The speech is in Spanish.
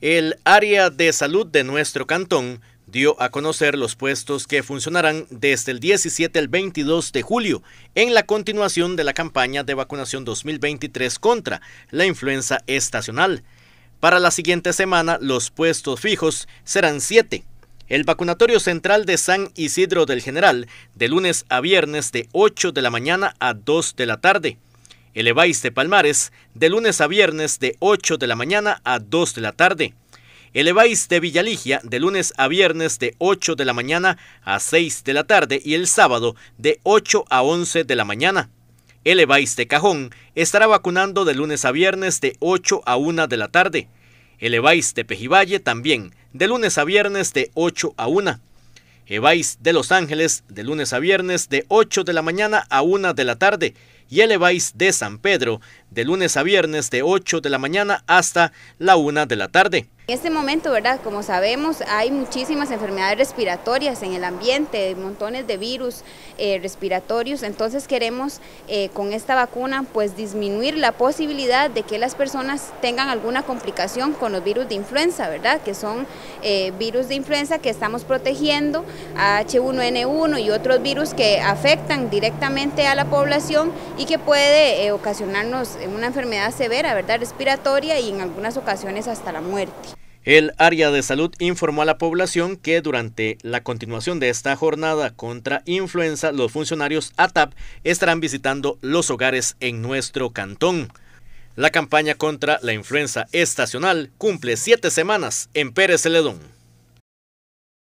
El área de salud de nuestro cantón dio a conocer los puestos que funcionarán desde el 17 al 22 de julio, en la continuación de la campaña de vacunación 2023 contra la influenza estacional. Para la siguiente semana, los puestos fijos serán siete. El vacunatorio central de San Isidro del General, de lunes a viernes de 8 de la mañana a 2 de la tarde. El de Palmares, de lunes a viernes de 8 de la mañana a 2 de la tarde. El de Villaligia, de lunes a viernes de 8 de la mañana a 6 de la tarde y el sábado de 8 a 11 de la mañana. El de Cajón estará vacunando de lunes a viernes de 8 a 1 de la tarde. El de Pejivalle también, de lunes a viernes de 8 a 1. eváis de Los Ángeles, de lunes a viernes de 8 de la mañana a 1 de la tarde y EVAIS de San Pedro, de lunes a viernes de 8 de la mañana hasta la 1 de la tarde. En este momento, ¿verdad? Como sabemos, hay muchísimas enfermedades respiratorias en el ambiente, montones de virus eh, respiratorios, entonces queremos eh, con esta vacuna pues disminuir la posibilidad de que las personas tengan alguna complicación con los virus de influenza, ¿verdad? Que son eh, virus de influenza que estamos protegiendo, H1N1 y otros virus que afectan directamente a la población y que puede eh, ocasionarnos eh, una enfermedad severa, ¿verdad? Respiratoria y en algunas ocasiones hasta la muerte. El área de salud informó a la población que durante la continuación de esta jornada contra influenza, los funcionarios ATAP estarán visitando los hogares en nuestro cantón. La campaña contra la influenza estacional cumple siete semanas en Pérez Celedón.